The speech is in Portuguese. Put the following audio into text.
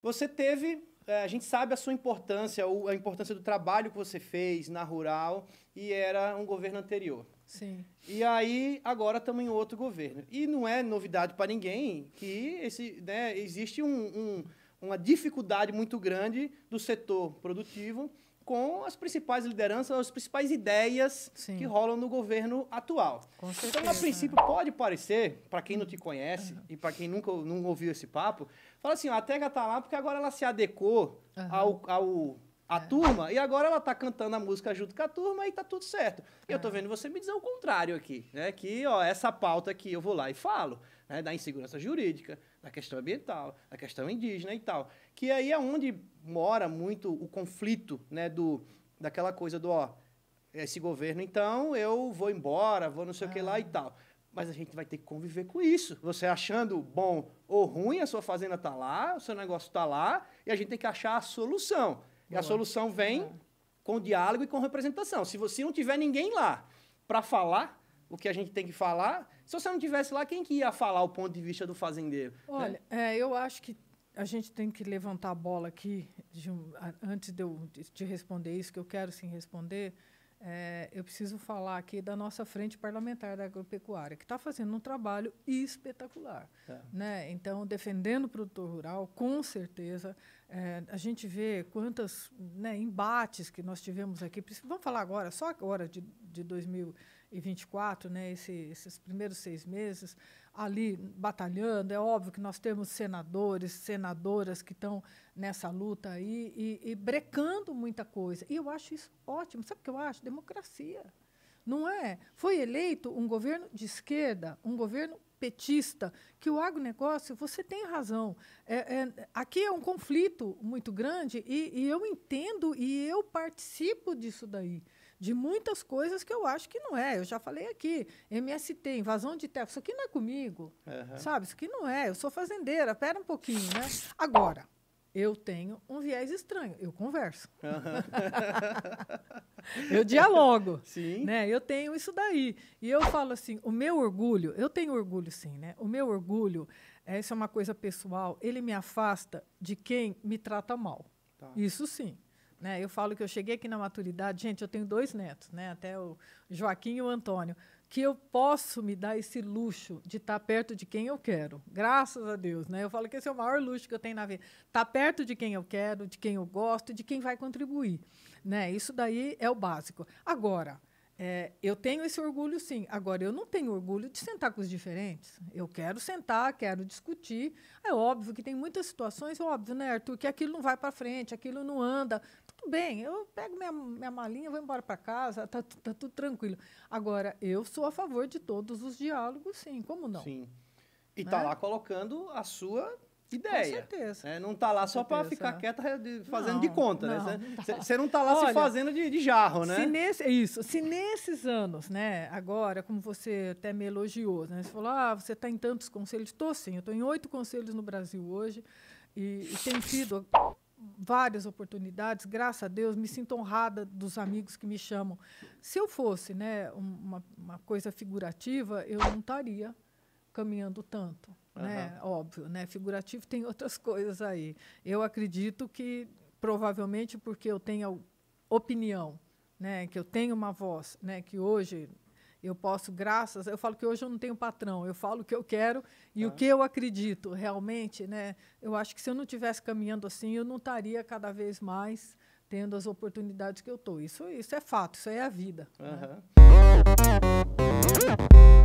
Você teve, é, a gente sabe a sua importância, a importância do trabalho que você fez na rural e era um governo anterior. Sim. E aí, agora estamos em outro governo. E não é novidade para ninguém que esse, né, existe um, um, uma dificuldade muito grande do setor produtivo com as principais lideranças, as principais ideias Sim. que rolam no governo atual. Então, a princípio, pode parecer, para quem não te conhece uhum. e para quem nunca não ouviu esse papo, fala assim, a Tega está lá porque agora ela se adequou uhum. ao, ao a é. turma, e agora ela tá cantando a música junto com a turma e tá tudo certo. E eu tô é. vendo você me dizer o contrário aqui, né? Que, ó, essa pauta aqui eu vou lá e falo, né? Da insegurança jurídica, da questão ambiental, da questão indígena e tal. Que aí é onde mora muito o conflito, né? Do, daquela coisa do, ó, esse governo, então eu vou embora, vou não sei o que lá e ah. tal. Mas a gente vai ter que conviver com isso. Você achando bom ou ruim, a sua fazenda tá lá, o seu negócio tá lá, e a gente tem que achar a solução. E a solução vem com diálogo e com representação. Se você não tiver ninguém lá para falar o que a gente tem que falar, se você não tivesse lá, quem que ia falar o ponto de vista do fazendeiro? Né? Olha, né? é, eu acho que a gente tem que levantar a bola aqui, de, antes de eu te responder isso, que eu quero sim responder, é, eu preciso falar aqui da nossa frente parlamentar da agropecuária, que está fazendo um trabalho espetacular. É. Né? Então, defendendo o produtor rural, com certeza, é, a gente vê quantos né, embates que nós tivemos aqui. Vamos falar agora, só agora de, de 2024, né, esse, esses primeiros seis meses, ali batalhando. É óbvio que nós temos senadores, senadoras que estão nessa luta aí e, e brecando muita coisa. E eu acho isso ótimo. Sabe o que eu acho? Democracia. Não é? Foi eleito um governo de esquerda, um governo petista, que o agronegócio, você tem razão. É, é, aqui é um conflito muito grande e, e eu entendo e eu participo disso daí de muitas coisas que eu acho que não é. Eu já falei aqui, MST, invasão de terra, isso aqui não é comigo, uhum. sabe? Isso aqui não é, eu sou fazendeira, pera um pouquinho, né? Agora, eu tenho um viés estranho, eu converso. Uhum. eu dialogo, sim. né? Eu tenho isso daí. E eu falo assim, o meu orgulho, eu tenho orgulho sim, né? O meu orgulho, essa é, é uma coisa pessoal, ele me afasta de quem me trata mal. Tá. Isso sim. Né? Eu falo que eu cheguei aqui na maturidade, gente, eu tenho dois netos, né? até o Joaquim e o Antônio, que eu posso me dar esse luxo de estar tá perto de quem eu quero. Graças a Deus, né? Eu falo que esse é o maior luxo que eu tenho na vida. Estar tá perto de quem eu quero, de quem eu gosto, de quem vai contribuir, né? Isso daí é o básico. Agora, é, eu tenho esse orgulho, sim. Agora, eu não tenho orgulho de sentar com os diferentes. Eu quero sentar, quero discutir. É óbvio que tem muitas situações, é óbvio, né, Arthur, que aquilo não vai para frente, aquilo não anda. Tudo bem, eu pego minha, minha malinha, vou embora para casa, tá, tá, tudo tranquilo. Agora, eu sou a favor de todos os diálogos, sim. Como não? Sim. E está né? lá colocando a sua ideia. Com certeza. É, não está lá Com só para ficar é. quieta fazendo não, de conta, né? não, né? Você não está tá lá Olha, se fazendo de, de jarro, né? Se nesse, é isso. Se nesses anos, né? Agora, como você até me elogiou, né? Você falou, ah, você está em tantos conselhos. Estou sim, eu estou em oito conselhos no Brasil hoje e, e tenho tido várias oportunidades, graças a Deus, me sinto honrada dos amigos que me chamam. Se eu fosse, né, uma, uma coisa figurativa, eu não estaria caminhando tanto. Uhum. Né? Óbvio, né? figurativo tem outras coisas aí. Eu acredito que, provavelmente, porque eu tenho opinião, né? que eu tenho uma voz, né? que hoje eu posso, graças. Eu falo que hoje eu não tenho patrão, eu falo o que eu quero e ah. o tá. que eu acredito realmente, né? Eu acho que se eu não tivesse caminhando assim, eu não estaria cada vez mais tendo as oportunidades que eu estou. Isso, isso é fato, isso é a vida. Uhum. Né?